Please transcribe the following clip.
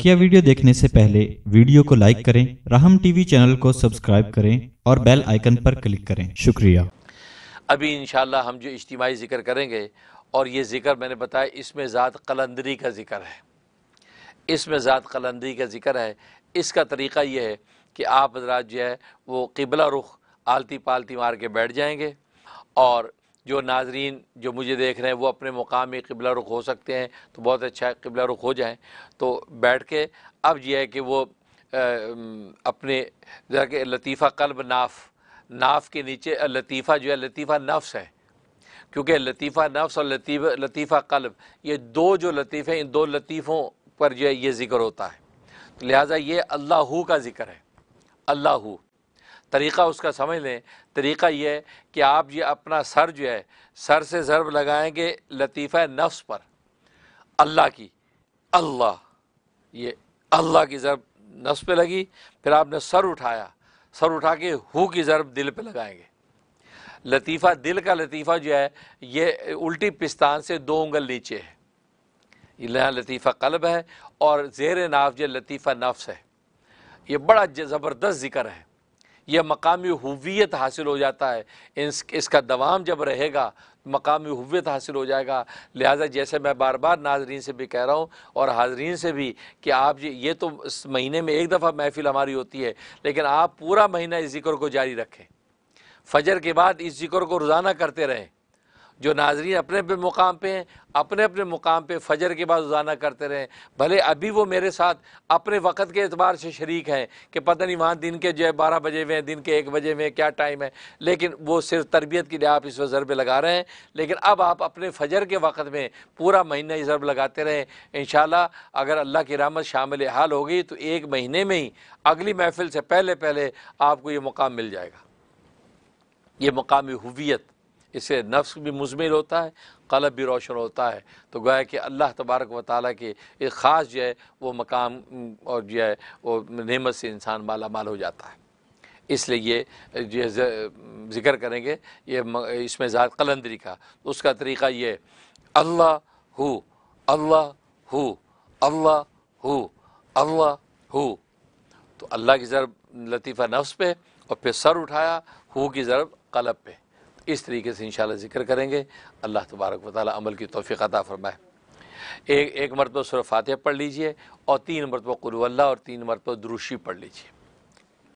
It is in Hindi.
बकिया वीडियो देखने से पहले वीडियो को लाइक करें राहम टीवी चैनल को सब्सक्राइब करें और बेल आइकन पर क्लिक करें शुक्रिया अभी इन हम जो इज्तमाही ज़िक्र करेंगे और ये ज़िक्र मैंने बताया इसमें ज़ात कलंदरी का ज़िक्र है इसमें ज़ात कलंदरी का ज़िक्र है इसका तरीका ये है कि आप जो है वो किबला रुख आलती पालती मार के बैठ जाएंगे और जो नाजरीन जो मुझे देख रहे हैं वो अपने मुकाम में कबला रुख हो सकते हैं तो बहुत अच्छा कबला रुख हो जाए तो बैठ के अब यह है कि वो अपने जरा कि लतीफ़ा कल्ब नाफ नाफ के नीचे लतीफ़ा जो है लतीफ़ा नफ्स है क्योंकि लतीफ़ा नफ्स और लतीफ़ लतीफ़ा कल्ब ये दो जो लतीफ़े इन दो लतीफ़ों पर जो है ये ज़िक्र होता है तो लिहाजा ये अल्लाह का ज़िक्र है अल्लाह तरीक़ा उसका समझ लें तरीक़ा ये है कि आप ये अपना सर जो है सर से ज़रब लगाएंगे लतीफ़ा नफ्स पर अल्लाह की अल्लाह ये अल्लाह की ज़रब नफ्स पे लगी फिर आपने सर उठाया सर उठा के हु की ज़रब दिल पे लगाएंगे लतीफ़ा दिल का लतीफ़ा जो है ये उल्टी पिस्तान से दो उंगल नीचे है यहाँ लतीफ़ा कल्ब है और जेर नाफ जो लतीफ़ा नफ्स है ये बड़ा ज़बरदस्त ज़िक्र है यह मकामी हुवियत हासिल हो जाता है इस, इसका दवाम जब रहेगा मकामी हुवियत हासिल हो जाएगा लिहाजा जैसे मैं बार बार नाजरीन से भी कह रहा हूँ और हाजरीन से भी कि आप ये तो महीने में एक दफ़ा महफिल हमारी होती है लेकिन आप पूरा महीना इस जिक्र को जारी रखें फजर के बाद इस जिक्र को रोज़ाना करते रहें जो नाजरीन अपने अपने मुकाम पे हैं अपने अपने मुकाम पे फजर के बाद रोज़ाना करते रहें भले अभी वो मेरे साथ अपने वक्त के अतबार से शरीक हैं कि पता नहीं वहाँ दिन के जो है बारह बजे हुए हैं दिन के एक बजे में क्या टाइम है लेकिन वो सिर्फ तरबियत के लिए आप इस वक्त पर लगा रहे हैं लेकिन अब आप अपने फजर के वक्त में पूरा महीना इस ज़रब लगाते रहें इन अगर अल्लाह की रामत शामिल हाल होगी तो एक महीने में ही अगली महफिल से पहले पहले आपको ये मुकाम मिल जाएगा ये मकामी हुवियत इससे नफ्स भी मुजमिल होता है कलब भी रोशन होता है तो गोया कि अल्लाह तबारक व ताली के एक ख़ास जो है वो मकाम और जो है वो नमत से इंसान माला माल हो जाता है इसलिए ये जो ज़िक्र करेंगे ये इसमें ज़्यादा कलंदरी का तो उसका तरीक़ा ये अल्लाह हो अल्लाह हो अल्लाह हो अल्लाह हो तो अल्लाह की ज़रब लतीफ़ा नफ्स पे और फिर सर उठाया हो की ज़रब कलब पे इस तरीके से इन ज़िक्र करेंगे अल्लाह तबारक वाली अमल की तोफ़ी अदा फ़रमाए एक एक मरतबा सुर फातह पढ़ लीजिए और तीन मरतबा कुल्ला और तीन मरतबा दुरुशी पढ़ लीजिए